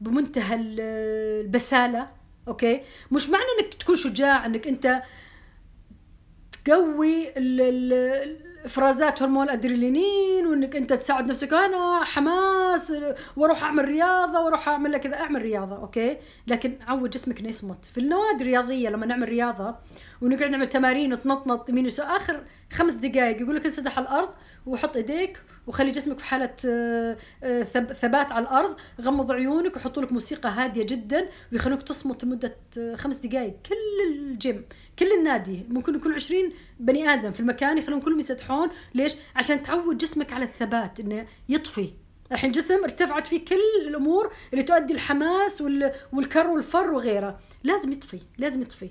A: بمنتهى البساله اوكي مش معنى انك تكون شجاع انك انت تقوي ال... ال... افرازات هرمون الادرينالين وانك انت تساعد نفسك انا حماس واروح اعمل رياضه واروح اعمل كذا اعمل رياضه اوكي لكن عود جسمك انه يصمت في النوادي الرياضيه لما نعمل رياضه ونقعد نعمل تمارين وتنطنط يمين اخر خمس دقائق يقول لك انسدح الارض وحط ايديك وخلي جسمك في حاله آه، آه، ثبات على الارض غمض عيونك وحطوا لك موسيقى هاديه جدا ويخلوك تصمت لمده آه، خمس دقائق كل الجيم كل النادي ممكن يكون 20 بني ادم في المكان يخلون كلهم يسدحون ليش عشان تعود جسمك على الثبات انه يطفي الحين الجسم ارتفعت فيه كل الامور اللي تؤدي الحماس والكر والفر وغيره لازم يطفي لازم يطفي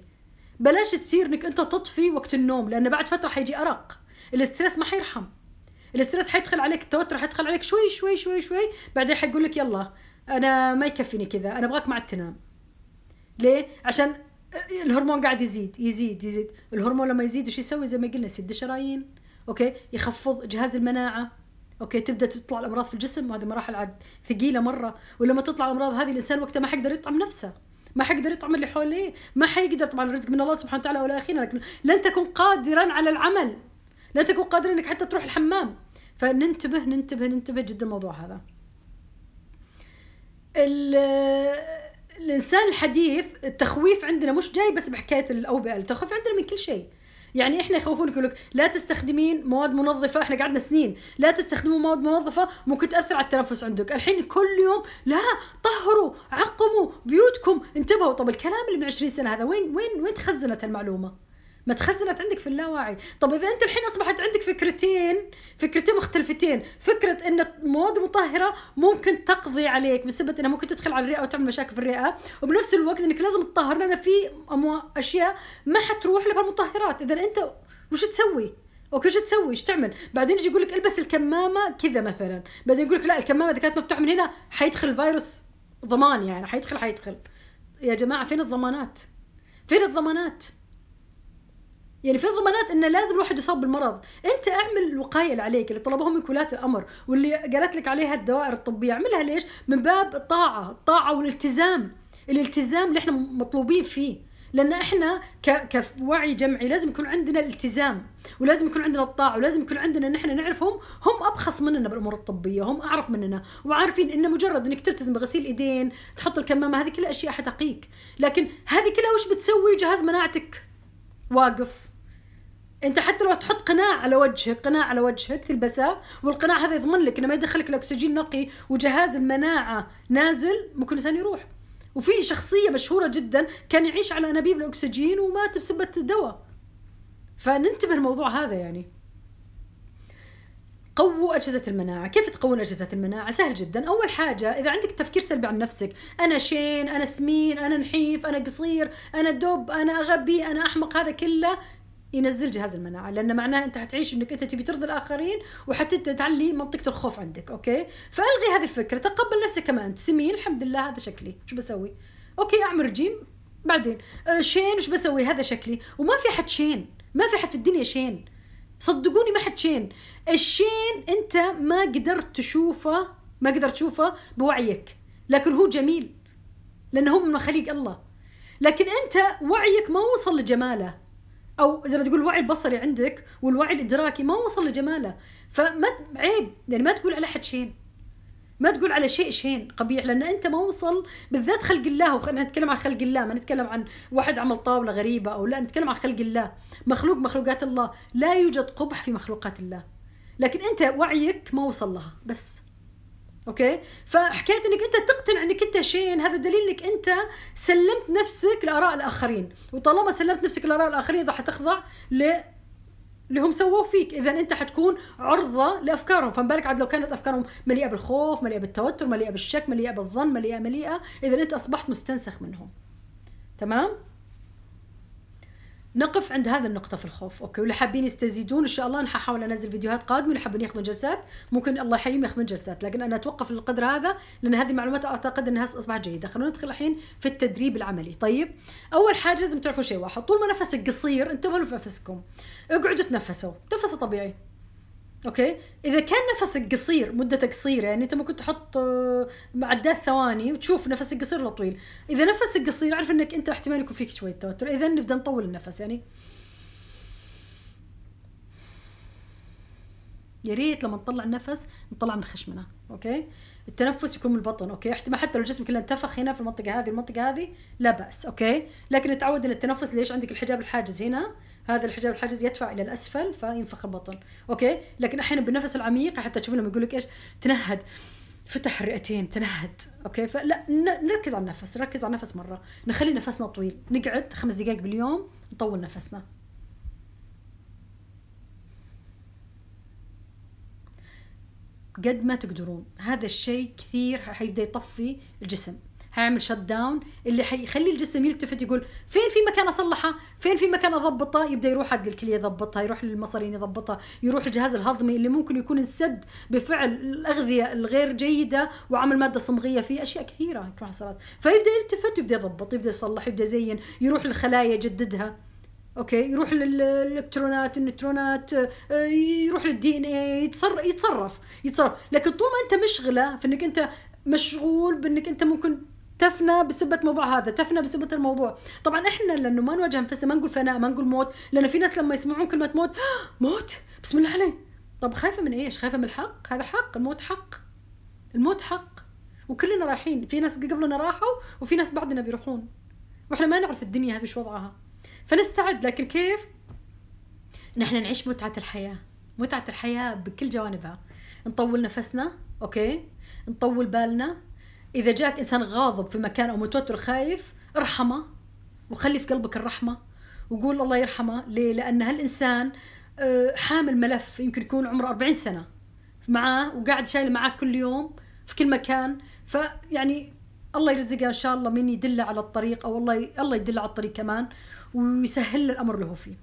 A: بلاش تصير انك انت تطفي وقت النوم لانه بعد فتره حيجي ارق الاستريس ما حيرحم الاسترس حيدخل عليك التوتر حيدخل عليك شوي شوي شوي شوي بعدين حيقول لك يلا انا ما يكفيني كذا انا ابغاك مع التنام ليه عشان الهرمون قاعد يزيد يزيد يزيد الهرمون لما يزيد وش يسوي زي ما قلنا يسد الشرايين اوكي يخفض جهاز المناعه اوكي تبدا تطلع الامراض في الجسم وهذه مراحل عاد ثقيله مره ولما تطلع الامراض هذه الانسان وقتها ما حيقدر يطعم نفسه ما حيقدر يطعم اللي حواليه ما حيقدر طبعا الرزق من الله سبحانه وتعالى ولا اخيرا لكن لن تكون قادرا على العمل لن تكون قادرا انك حتى تروح الحمام فننتبه ننتبه ننتبه جدا الموضوع هذا الانسان الحديث التخويف عندنا مش جاي بس بحكايه الاوبئه التخويف عندنا من كل شيء يعني احنا يخوفون يقول لك لا تستخدمين مواد منظفه احنا قعدنا سنين لا تستخدمون مواد منظفه ممكن تاثر على التنفس عندك الحين كل يوم لا طهروا عقموا بيوتكم انتبهوا طب الكلام اللي من 20 سنه هذا وين وين وين تخزنت المعلومه ما تخزنت عندك في اللاوعي طب اذا انت الحين اصبحت عندك فكرتين فكرتين مختلفتين فكره ان المواد المطهره ممكن تقضي عليك بسبب انها ممكن تدخل على الرئه وتعمل مشاكل في الرئه وبنفس الوقت انك لازم تطهر لان في اشياء ما حتروح لها المطهرات اذا انت وش تسوي اوكي ايش تسوي؟ ايش تعمل؟ بعدين يجي يقول لك البس الكمامه كذا مثلا، بعدين يقول لك لا الكمامه اذا كانت مفتوحه من هنا حيدخل الفيروس ضمان يعني حيدخل حيدخل. يا جماعه فين الضمانات؟ فين الضمانات؟ يعني في ضمانات انه لازم الواحد يصاب بالمرض انت اعمل الوقايه اللي عليك اللي طلبوها منك ولاه الامر واللي قالت لك عليها الدوائر الطبيه اعملها ليش من باب الطاعه الطاعه والالتزام الالتزام اللي احنا مطلوبين فيه لان احنا ك... كوعي جمعي لازم يكون عندنا التزام ولازم يكون عندنا الطاعه ولازم يكون عندنا ان احنا نعرفهم هم ابخص مننا بالامور الطبيه هم اعرف مننا وعارفين ان مجرد انك تلتزم بغسيل الايدين تحط الكمامه هذه كلها اشياء حتقيك لكن هذه كلها وش بتسوي جهاز مناعتك واقف انت حتى لو تحط قناع على وجهك قناع على وجهك تلبسه والقناع هذا يضمن لك انه ما يدخلك الاكسجين نقي وجهاز المناعه نازل ممكن الانسان يروح وفي شخصيه مشهوره جدا كان يعيش على انابيب الاكسجين ومات بسبه دواء فننتبه الموضوع هذا يعني قووا أجهزة المناعة كيف تقوون أجهزة المناعة سهل جدا أول حاجة إذا عندك تفكير سلبي عن نفسك أنا شين أنا سمين أنا نحيف أنا قصير أنا دب أنا غبي أنا أحمق هذا كله ينزل جهاز المناعه لان معناه انت حتعيش انك انت تبي ترضي الاخرين تعلي منطقه الخوف عندك اوكي فالغي هذه الفكره تقبل نفسك كما انت سمين الحمد لله هذا شكلي شو بسوي اوكي اعمل رجيم بعدين أه شين شو بسوي هذا شكلي وما في حد شين ما في حد في الدنيا شين صدقوني ما حد شين الشين انت ما قدرت تشوفه ما قدرت تشوفه بوعيك لكن هو جميل لانه هو من خليق الله لكن انت وعيك ما وصل لجماله او زي ما تقول الوعي البصري عندك والوعي الادراكي ما وصل لجماله فما عيب يعني ما تقول على احد شين ما تقول على شيء شين قبيح لان انت ما وصل بالذات خلق الله وخلينا نتكلم عن خلق الله ما نتكلم عن واحد عمل طاوله غريبه او لا نتكلم عن خلق الله مخلوق مخلوقات الله لا يوجد قبح في مخلوقات الله لكن انت وعيك ما وصل لها بس اوكي فحكايه انك انت تقتنع انك انت شين هذا دليل انك انت سلمت نفسك لاراء الاخرين وطالما سلمت نفسك لاراء الاخرين اذا حتخضع ل اللي هم سووه فيك اذا انت حتكون عرضه لافكارهم فما بالك عاد لو كانت افكارهم مليئه بالخوف مليئه بالتوتر مليئه بالشك مليئه بالظن مليئه مليئه اذا انت اصبحت مستنسخ منهم تمام نقف عند هذا النقطة في الخوف، اوكي، واللي حابين يستزيدون ان شاء الله انا ححاول انزل فيديوهات قادمة واللي حابين ياخذون جلسات ممكن الله يحييهم ياخذون جلسات، لكن انا اتوقف للقدر هذا لان هذه معلومات اعتقد انها اصبحت جيدة، خلونا ندخل الحين في التدريب العملي، طيب؟ اول حاجة لازم تعرفوا شيء واحد، طول ما نفسك قصير انتبهوا لنفسكم. اقعدوا تنفسوا، تنفسوا طبيعي، اوكي اذا كان نفسك قصير مدته قصيره يعني انت ممكن تحط آه، معدات ثواني وتشوف نفسك قصير ولا طويل اذا نفسك قصير اعرف انك انت احتمال يكون فيك شويه توتر اذا نبدا نطول النفس يعني يا ريت لما نطلع النفس نطلع من خشمنا اوكي التنفس يكون من البطن اوكي احتمال حتى لو الجسم كله انتفخ هنا في المنطقه هذه المنطقه هذه لا باس اوكي لكن نتعود ان التنفس ليش عندك الحجاب الحاجز هنا هذا الحجاب الحاجز يدفع الى الاسفل فينفخ البطن اوكي لكن احيانا بالنفس العميق حتى تشوف لما يقول لك ايش تنهد فتح الرئتين تنهد اوكي فلا نركز على النفس نركز على النفس مره نخلي نفسنا طويل نقعد خمس دقائق باليوم نطول نفسنا قد ما تقدرون هذا الشيء كثير حيبدا يطفي الجسم هيعمل شت داون اللي حيخلي الجسم يلتفت يقول فين في مكان اصلحه فين في مكان اضبطه يبدا يروح حق الكليه يضبطها يروح للمصارين يضبطها يروح الجهاز الهضمي اللي ممكن يكون انسد بفعل الاغذيه الغير جيده وعمل ماده صمغيه في اشياء كثيره حصلت، فيبدا يلتفت يبدا يضبط يبدا يصلح يبدا يزين يروح للخلايا يجددها اوكي يروح للالكترونات النترونات آه، يروح للدي ان اي يتصرف يتصرف لكن طول ما انت مشغله في انك انت مشغول بانك انت ممكن تفنى بسبة موضوع هذا تفنى بسبة الموضوع طبعا احنا لانه ما نواجه انفسنا ما نقول فناء ما نقول موت لانه في ناس لما يسمعون كلمة موت آه، موت بسم الله عليه طب خايفة من ايش خايفة من الحق هذا حق الموت حق الموت حق وكلنا رايحين في ناس قبلنا راحوا وفي ناس بعدنا بيروحون واحنا ما نعرف الدنيا هذه شو وضعها فنستعد لكن كيف نحن نعيش متعة الحياة متعة الحياة بكل جوانبها نطول نفسنا اوكي نطول بالنا اذا جاك انسان غاضب في مكان او متوتر خايف ارحمه وخلي في قلبك الرحمه وقول الله يرحمه ليه لان هالانسان آه، حامل ملف يمكن يكون عمره 40 سنه معاه وقاعد شايل معاه كل يوم في كل مكان فيعني الله يرزقه ان شاء الله من يدله على الطريق او الله الله يدله على الطريق كمان ويسهل الامر اللي هو فيه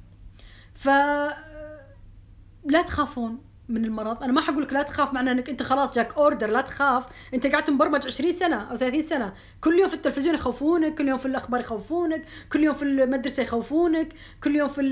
A: ف لا تخافون من المرض انا ما حقول لك لا تخاف معناه انك انت خلاص جاك اوردر لا تخاف انت قاعد مبرمج 20 سنه او 30 سنه كل يوم في التلفزيون يخوفونك كل يوم في الاخبار يخوفونك كل يوم في المدرسه يخوفونك كل يوم في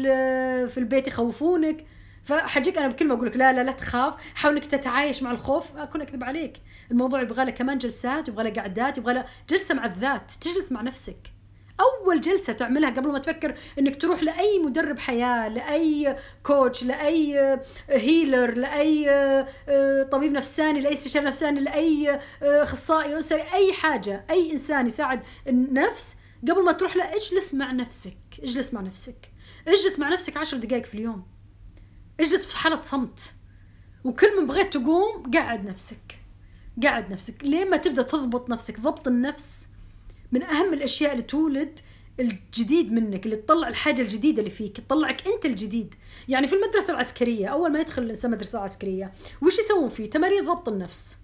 A: في البيت يخوفونك فحجيك انا بكلمه اقول لك لا لا لا تخاف حاول انك تتعايش مع الخوف اكون اكذب عليك الموضوع يبغى له كمان جلسات يبغى له قعدات يبغى له جلسه مع الذات تجلس مع نفسك اول جلسه تعملها قبل ما تفكر انك تروح لاي مدرب حياه لاي كوتش لاي هيلر لاي آه، طبيب نفساني لاي استشاري نفساني لاي آه، اخصائي اسري اي حاجه اي انسان يساعد النفس قبل ما تروح له اجلس مع نفسك اجلس مع نفسك اجلس مع نفسك عشر دقائق في اليوم اجلس في حاله صمت وكل ما بغيت تقوم قعد نفسك قعد نفسك لين ما تبدا تضبط نفسك ضبط النفس من اهم الاشياء اللي تولد الجديد منك اللي تطلع الحاجة الجديدة اللي فيك تطلعك أنت الجديد يعني في المدرسة العسكرية أول ما يدخل الإنسان مدرسة عسكرية وش يسوون فيه تمارين ضبط النفس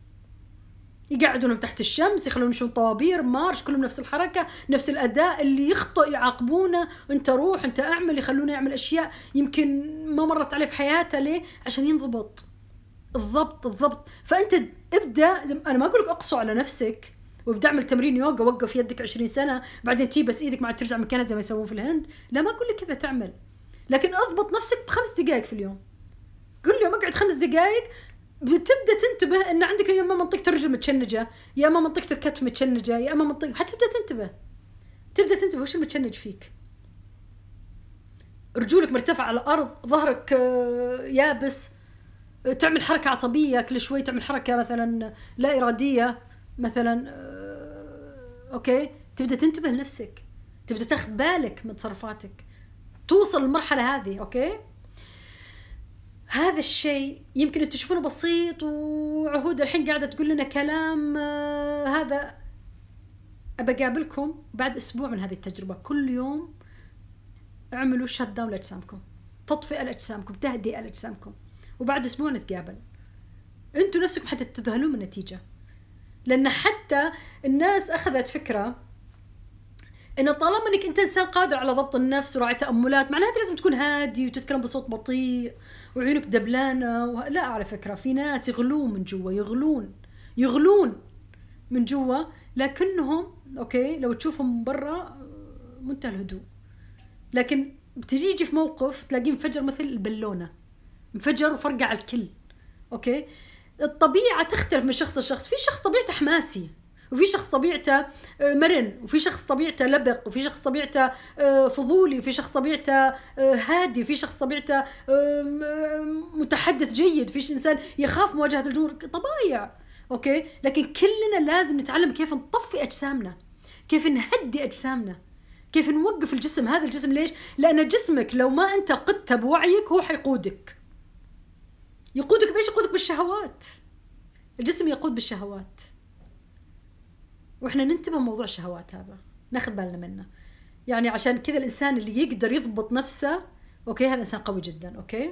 A: يقعدونهم تحت الشمس يخلون يمشون طوابير مارش كلهم نفس الحركة نفس الأداء اللي يخطئ يعاقبونه أنت روح أنت أعمل يخلونه يعمل أشياء يمكن ما مرت عليه في حياته ليه عشان ينضبط الضبط الضبط فأنت ابدأ أنا ما اقول لك أقصوا على نفسك وبدعم تمرين يوغا وقف يدك 20 سنه بعدين تي بس ايدك ما عاد ترجع مكانها زي ما يسوون في الهند لا ما اقول لك كذا تعمل لكن اضبط نفسك بخمس دقائق في اليوم قل له اقعد خمس دقائق بتبدا تنتبه ان عندك يا اما منطقه الرجل متشنجه يا اما منطقه الكتف متشنجه يا اما منطقه حتبدا تنتبه تبدا تنتبه وش المتشنج فيك رجولك مرتفعه على الارض ظهرك آه، يابس تعمل حركه عصبيه كل شوي تعمل حركه مثلا لا اراديه مثلا آه، اوكي تبدا تنتبه لنفسك تبدا تاخذ بالك من تصرفاتك توصل للمرحله هذه اوكي هذا الشيء يمكن انتم تشوفونه بسيط وعهود الحين قاعده تقول لنا كلام آه هذا أقابلكم بعد اسبوع من هذه التجربه كل يوم اعملوا شت داون لاجسامكم تطفئه لاجسامكم تهدئه لاجسامكم وبعد اسبوع نتقابل انتم نفسكم حتى تذهلون من النتيجه لأن حتى الناس أخذت فكرة انه طالما انك انت انسان قادر على ضبط النفس وراعي تاملات معناته لازم تكون هادي وتتكلم بصوت بطيء وعيونك دبلانه و... لا على فكره في ناس يغلون من جوا يغلون يغلون من جوا لكنهم اوكي لو تشوفهم من برا منتهى الهدوء لكن بتجي يجي في موقف تلاقيه انفجر مثل البالونه انفجر وفرقع على الكل اوكي الطبيعه تختلف من شخص لشخص في شخص طبيعته حماسي وفي شخص طبيعته آه، مرن وفي شخص طبيعته لبق وفي شخص طبيعته آه، فضولي وفي شخص طبيعته آه، هادي وفي شخص طبيعته متحدث جيد في انسان يخاف مواجهه الجمهور طبايع اوكي لكن كلنا لازم نتعلم كيف نطفي اجسامنا كيف نهدي اجسامنا كيف نوقف الجسم هذا الجسم ليش لان جسمك لو ما انت قدته بوعيك هو حيقودك يقودك بايش يقودك بالشهوات الجسم يقود بالشهوات واحنا ننتبه موضوع الشهوات هذا ناخذ بالنا منه يعني عشان كذا الانسان اللي يقدر يضبط نفسه اوكي هذا انسان قوي جدا اوكي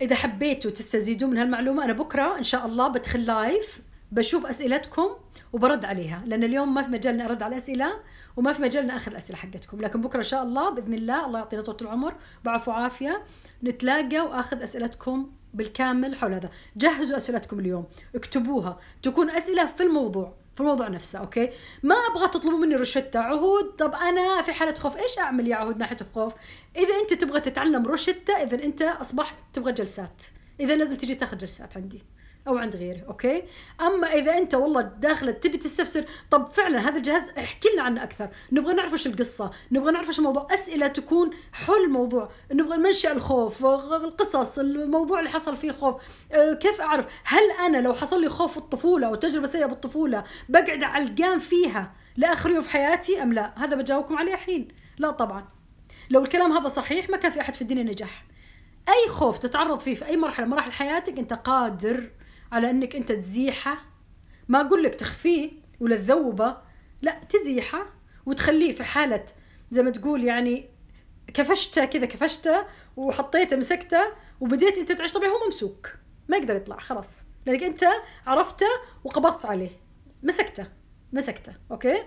A: اذا حبيتوا تستزيدوا من هالمعلومه انا بكره ان شاء الله بدخل لايف بشوف اسئلتكم وبرد عليها لان اليوم ما في مجال اني ارد على الاسئله وما في مجال اني اخذ الاسئله حقتكم لكن بكره ان شاء الله باذن الله الله يعطينا طول العمر بعفو وعافيه نتلاقى واخذ اسئلتكم بالكامل حول هذا جهزوا اسئلتكم اليوم اكتبوها تكون اسئله في الموضوع في الموضوع نفسه اوكي ما ابغى تطلبوا مني روشتة عهود طب انا في حاله خوف ايش اعمل يا عهود ناحيه الخوف اذا انت تبغى تتعلم روشتة اذا انت اصبحت تبغى جلسات اذا لازم تجي تاخذ جلسات عندي او عند غيره اوكي اما اذا انت والله داخله تبي تستفسر طب فعلا هذا الجهاز احكي لنا عنه اكثر نبغى نعرف ايش القصه نبغى نعرف ايش الموضوع اسئله تكون حول الموضوع نبغى منشا الخوف القصص الموضوع اللي حصل فيه الخوف أه كيف اعرف هل انا لو حصل لي خوف في الطفوله او تجربه سيئه بالطفوله بقعد علقان فيها لاخر يوم في حياتي ام لا هذا بجاوبكم عليه الحين لا طبعا لو الكلام هذا صحيح ما كان في احد في الدنيا نجح اي خوف تتعرض فيه في اي مرحله مراحل حياتك انت قادر على انك انت تزيحه ما اقول لك تخفيه ولا تذوبه لا تزيحه وتخليه في حاله زي ما تقول يعني كفشته كذا كفشته وحطيته مسكته وبديت انت تعيش طبيعي هو ممسوك ما يقدر يطلع خلاص لانك انت عرفته وقبضت عليه مسكته مسكته اوكي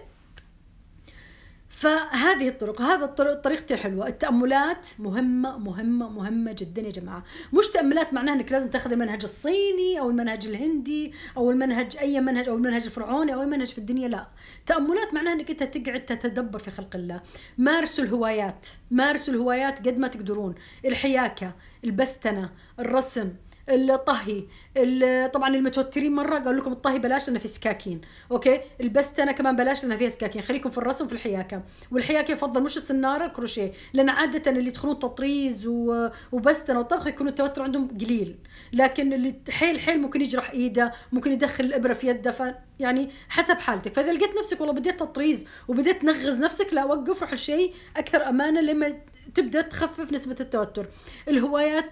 A: فهذه الطرق هذا الطرق طريقتي الحلوه التاملات مهمه مهمه مهمه جدا يا جماعه مش تاملات معناها انك لازم تاخذ المنهج الصيني او المنهج الهندي او المنهج اي منهج او المنهج الفرعوني او اي منهج في الدنيا لا تاملات معناها انك انت تقعد تتدبر في خلق الله مارسوا الهوايات مارسوا الهوايات قد ما تقدرون الحياكه البستنه الرسم الطهي طبعا المتوترين مره قالوا لكم الطهي بلاش لانه في سكاكين اوكي البستنه كمان بلاش لانه فيها سكاكين خليكم في الرسم وفي الحياكه والحياكه يفضل مش السناره الكروشيه لان عاده اللي يدخلون تطريز وبستنه وطبخ يكون التوتر عندهم قليل لكن اللي حيل حيل ممكن يجرح ايده ممكن يدخل الابره في يده ف يعني حسب حالتك فاذا لقيت نفسك والله بديت تطريز وبديت تنغز نفسك لا وقف روح لشيء اكثر امانه لما تبدا تخفف نسبه التوتر الهوايات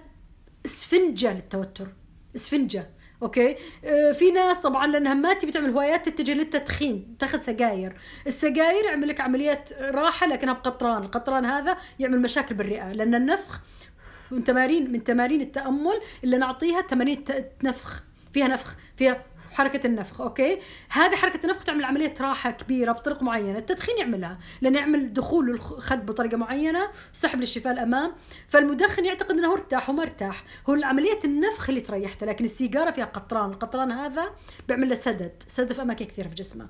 A: اسفنجه للتوتر اسفنجه اوكي آه في ناس طبعا لانها ما تبي تعمل هوايات تتجه للتدخين تاخذ سجاير السجاير يعمل لك عمليه راحه لكنها بقطران القطران هذا يعمل مشاكل بالرئه لان النفخ من تمارين من تمارين التامل اللي نعطيها تمارين النفخ فيها نفخ فيها حركه النفخ اوكي هذه حركه النفخ تعمل عمليه راحه كبيره بطريقه معينه التدخين يعملها لانه يعمل دخول الخد بطريقه معينه سحب للشفاء الامام فالمدخن يعتقد انه ارتاح وما ارتاح هو عمليه النفخ اللي تريحته لكن السيجاره فيها قطران القطران هذا بيعمل له سدد سدد في اماكن كثيره في جسمه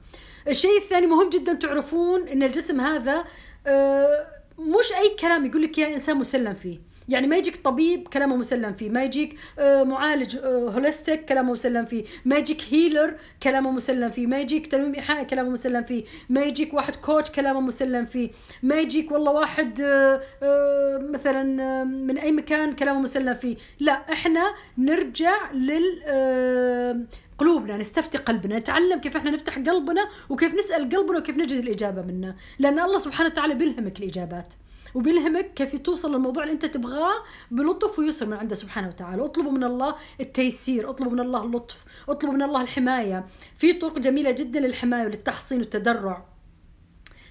A: الشيء الثاني مهم جدا تعرفون ان الجسم هذا آه، مش اي كلام يقول لك يا انسان مسلم فيه يعني ما يجيك طبيب كلامه مسلم فيه ما يجيك آه، معالج هوليستيك آه، كلامه مسلم فيه ما يجيك هيلر كلامه مسلم فيه ما يجيك تنويم إيحائي كلامه مسلم فيه ما يجيك واحد كوتش كلامه مسلم فيه ما يجيك والله واحد آه، مثلا من أي مكان كلامه مسلم فيه لا إحنا نرجع لل قلوبنا نستفتي قلبنا نتعلم كيف احنا نفتح قلبنا وكيف نسال قلبنا وكيف نجد الاجابه منه لان الله سبحانه وتعالى بيلهمك الاجابات وبيلهمك كيف توصل للموضوع اللي انت تبغاه بلطف ويسر من عنده سبحانه وتعالى اطلبوا من الله التيسير اطلبوا من الله اللطف اطلبوا من الله الحمايه في طرق جميله جدا للحمايه وللتحصين والتدرع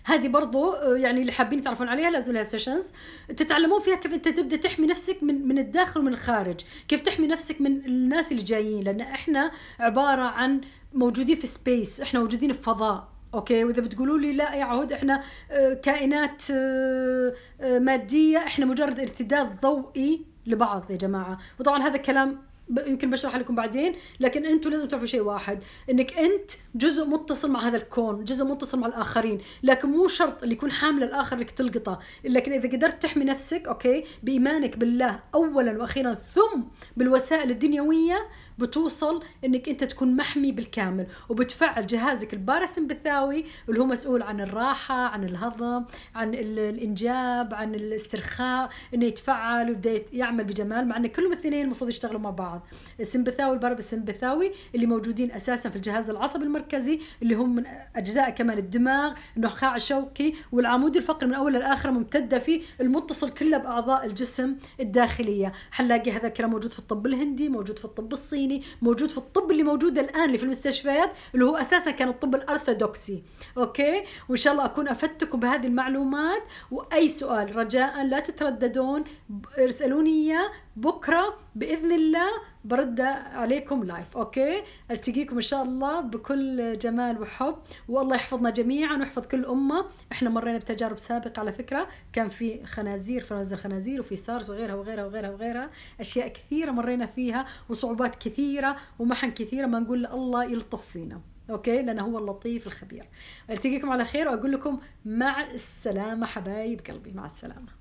A: هذه برضو آه، يعني اللي حابين تعرفون عليها لازم لها سيشنز تتعلمون فيها كيف انت تبدا تحمي نفسك من من الداخل ومن الخارج كيف تحمي نفسك من الناس اللي جايين لان احنا عباره عن موجودين في سبيس احنا موجودين في فضاء اوكي واذا بتقولوا لي لا يا عهود احنا آه، كائنات آه، آه، ماديه احنا مجرد ارتداد ضوئي لبعض يا جماعه وطبعا هذا الكلام يمكن بشرح لكم بعدين لكن انتم لازم تعرفوا شيء واحد انك انت جزء متصل مع هذا الكون جزء متصل مع الاخرين لكن مو شرط اللي يكون حامل الاخر انك تلقطه لكن اذا قدرت تحمي نفسك اوكي بايمانك بالله اولا واخيرا ثم بالوسائل الدنيويه بتوصل انك انت تكون محمي بالكامل وبتفعل جهازك الباراسمبثاوي اللي هو مسؤول عن الراحه عن الهضم عن الانجاب عن الاسترخاء انه يتفعل ويبدا يعمل بجمال مع ان كلهم الاثنين المفروض يشتغلوا مع بعض السمبثاوي والباراسمبثاوي اللي موجودين اساسا في الجهاز العصبي المركزي اللي هم من اجزاء كمان الدماغ النخاع الشوكي والعمود الفقري من اول لاخره ممتده فيه المتصل كله باعضاء الجسم الداخليه حنلاقي هذا الكلام موجود في الطب الهندي موجود في الطب الصيني اللي موجود في الطب اللي موجود الان اللي في المستشفيات اللي هو اساسا كان الطب الارثوذكسي اوكي وان شاء الله اكون افدتكم بهذه المعلومات واي سؤال رجاء لا تترددون ارسلوني اياه بكره باذن الله برد عليكم لايف اوكي التقيكم ان شاء الله بكل جمال وحب والله يحفظنا جميعا ويحفظ كل امه احنا مرينا بتجارب سابقه على فكره كان في خنازير فراز الخنازير وفي سارس وغيرها وغيرها وغيرها وغيرها اشياء كثيره مرينا فيها وصعوبات كثيره ومحن كثيره ما نقول الله يلطف فينا اوكي لانه هو اللطيف الخبير التقيكم على خير واقول لكم مع السلامه حبايب قلبي مع السلامه